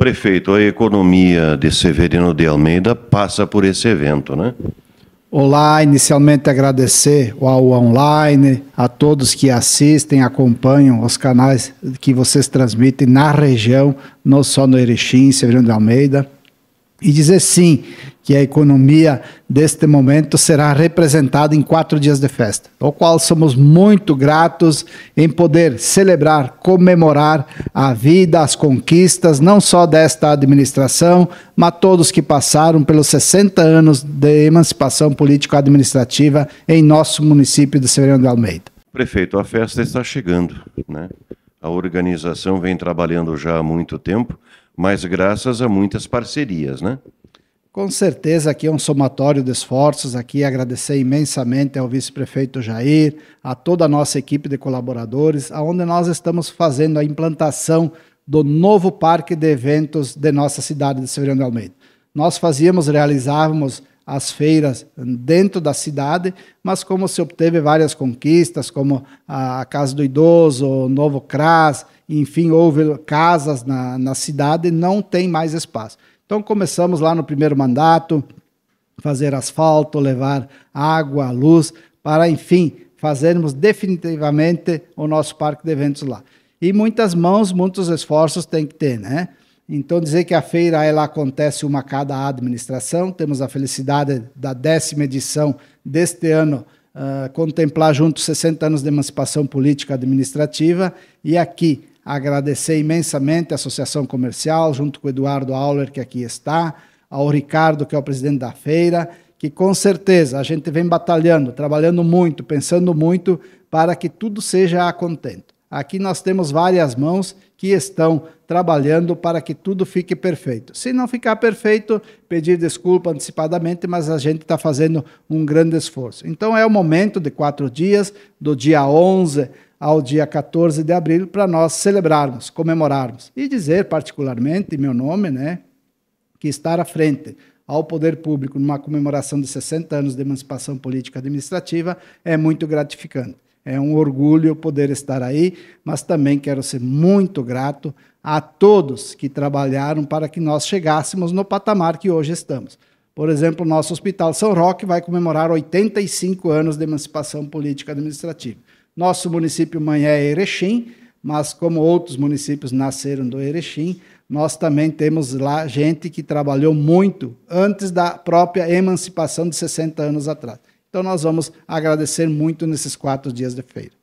prefeito, a economia de Severino de Almeida passa por esse evento, né? Olá, inicialmente agradecer ao online, a todos que assistem, acompanham os canais que vocês transmitem na região, não só no Erechim, Severino de Almeida e dizer sim que a economia deste momento será representada em quatro dias de festa, ao qual somos muito gratos em poder celebrar, comemorar a vida, as conquistas, não só desta administração, mas todos que passaram pelos 60 anos de emancipação político-administrativa em nosso município de Severiano de Almeida. Prefeito, a festa está chegando, né? A organização vem trabalhando já há muito tempo mas graças a muitas parcerias, né? Com certeza aqui é um somatório de esforços, aqui agradecer imensamente ao vice-prefeito Jair, a toda a nossa equipe de colaboradores, aonde nós estamos fazendo a implantação do novo parque de eventos de nossa cidade de Severiano de Almeida. Nós fazíamos, realizávamos as feiras dentro da cidade, mas como se obteve várias conquistas, como a Casa do Idoso, o Novo CRAS, enfim, houve casas na, na cidade, não tem mais espaço. Então começamos lá no primeiro mandato, fazer asfalto, levar água, luz, para, enfim, fazermos definitivamente o nosso parque de eventos lá. E muitas mãos, muitos esforços tem que ter, né? Então, dizer que a feira ela acontece uma cada administração, temos a felicidade da décima edição deste ano uh, contemplar junto 60 anos de emancipação política administrativa, e aqui agradecer imensamente a Associação Comercial, junto com o Eduardo Auler, que aqui está, ao Ricardo, que é o presidente da feira, que com certeza a gente vem batalhando, trabalhando muito, pensando muito, para que tudo seja a contento. Aqui nós temos várias mãos que estão trabalhando para que tudo fique perfeito. Se não ficar perfeito, pedir desculpa antecipadamente, mas a gente está fazendo um grande esforço. Então é o momento de quatro dias, do dia 11 ao dia 14 de abril, para nós celebrarmos, comemorarmos e dizer, particularmente, em meu nome, né, que estar à frente ao poder público numa comemoração de 60 anos de emancipação política administrativa é muito gratificante. É um orgulho poder estar aí, mas também quero ser muito grato a todos que trabalharam para que nós chegássemos no patamar que hoje estamos. Por exemplo, nosso Hospital São Roque vai comemorar 85 anos de emancipação política administrativa. Nosso município mãe é Erechim, mas como outros municípios nasceram do Erechim, nós também temos lá gente que trabalhou muito antes da própria emancipação de 60 anos atrás. Então nós vamos agradecer muito nesses quatro dias de feira.